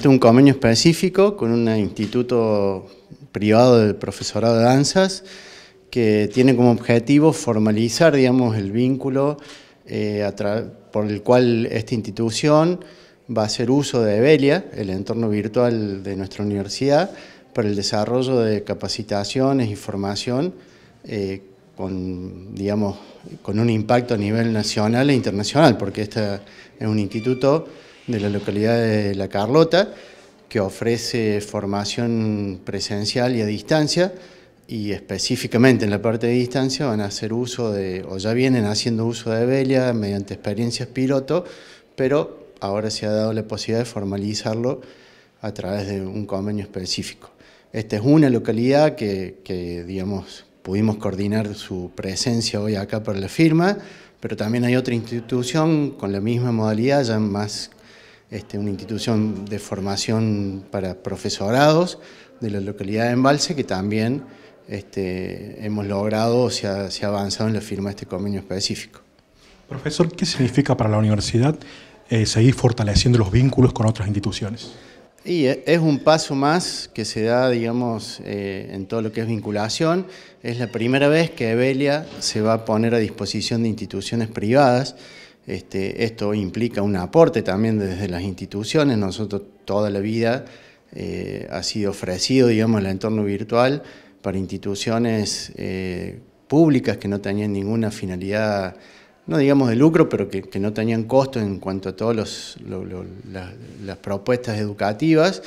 Este es un convenio específico con un instituto privado de profesorado de danzas que tiene como objetivo formalizar digamos, el vínculo eh, por el cual esta institución va a hacer uso de Evelia, el entorno virtual de nuestra universidad, para el desarrollo de capacitaciones y formación eh, con, con un impacto a nivel nacional e internacional, porque este es un instituto de la localidad de La Carlota, que ofrece formación presencial y a distancia, y específicamente en la parte de distancia van a hacer uso de, o ya vienen haciendo uso de velia mediante experiencias piloto, pero ahora se ha dado la posibilidad de formalizarlo a través de un convenio específico. Esta es una localidad que, que digamos, pudimos coordinar su presencia hoy acá para la firma, pero también hay otra institución con la misma modalidad, ya más este, una institución de formación para profesorados de la localidad de Embalse, que también este, hemos logrado, o se ha, se avanzado en la firma de este convenio específico. Profesor, ¿qué significa para la universidad eh, seguir fortaleciendo los vínculos con otras instituciones? Y e, es un paso más que se da, digamos, eh, en todo lo que es vinculación. Es la primera vez que Evelia se va a poner a disposición de instituciones privadas este, esto implica un aporte también desde las instituciones. Nosotros toda la vida eh, ha sido ofrecido, digamos, el entorno virtual para instituciones eh, públicas que no tenían ninguna finalidad, no digamos de lucro, pero que, no tenían costo en cuanto a todas las, propuestas educativas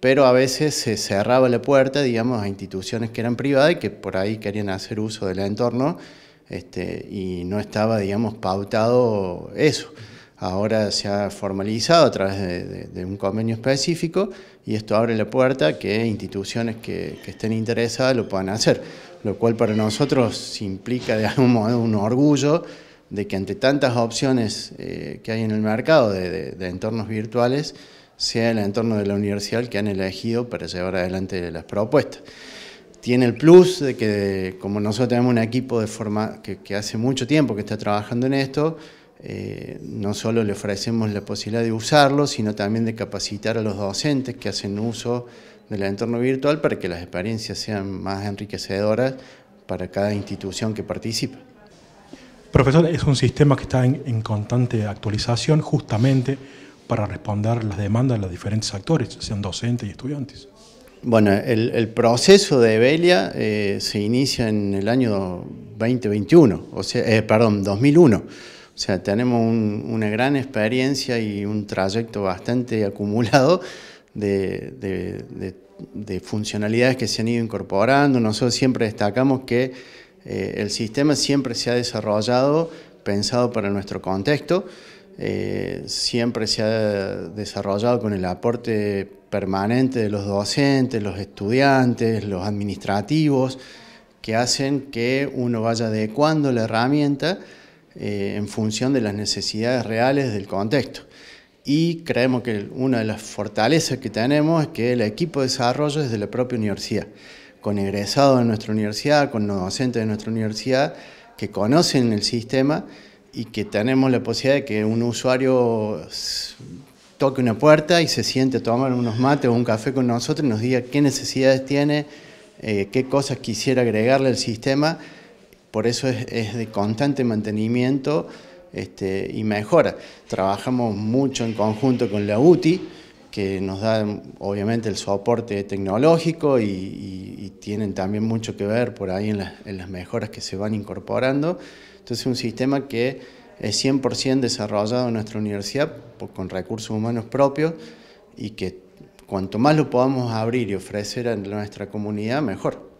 pero a veces se cerraba la puerta, digamos, a instituciones que eran privadas y que por ahí querían hacer uso del entorno este, y no estaba, digamos, pautado eso. Ahora se ha formalizado a través de, un convenio específico y esto abre la puerta que instituciones que, estén interesadas lo puedan hacer, lo cual para nosotros implica de algún modo un orgullo de que ante tantas opciones eh, que hay en el mercado de, de, entornos virtuales, sea el entorno de la universidad el que han elegido para llevar adelante las propuestas tiene el plus de que como nosotros tenemos un equipo de forma, que, hace mucho tiempo que está trabajando en esto, eh, no solo le ofrecemos la posibilidad de usarlo, sino también de capacitar a los docentes que hacen uso del entorno virtual para que las experiencias sean más enriquecedoras para cada institución que participa. Profesor, es un sistema que está en, en constante actualización justamente para responder las demandas de los diferentes actores, sean docentes y estudiantes. Bueno, el, proceso de Belia eh, se inicia en el año 2021, o sea, eh, perdón, 2001. O sea, tenemos una gran experiencia y un trayecto bastante acumulado de, funcionalidades que se han ido incorporando. Nosotros siempre destacamos que eh, el sistema siempre se ha desarrollado pensado para nuestro contexto. Eh, siempre se ha desarrollado con el aporte permanente de los docentes, los estudiantes, los administrativos, que hacen que uno vaya adecuando la herramienta eh, en función de las necesidades reales del contexto. Y creemos que una de las fortalezas que tenemos es que el equipo de desarrollo es de la propia universidad, con egresados de nuestra universidad, con docentes de nuestra universidad que conocen el sistema y que tenemos la posibilidad de que un usuario toque una puerta y se siente a tomar unos mates o un café con nosotros y nos diga qué necesidades tiene, eh, qué cosas quisiera agregarle al sistema. Por eso es, de constante mantenimiento este, y mejora. Trabajamos mucho en conjunto con la UTI, que nos da obviamente el soporte tecnológico y tienen también mucho que ver por ahí en, las mejoras que se van incorporando. Entonces es un sistema que es 100% desarrollado en nuestra universidad con recursos humanos propios y que cuanto más lo podamos abrir y ofrecer a nuestra comunidad, mejor.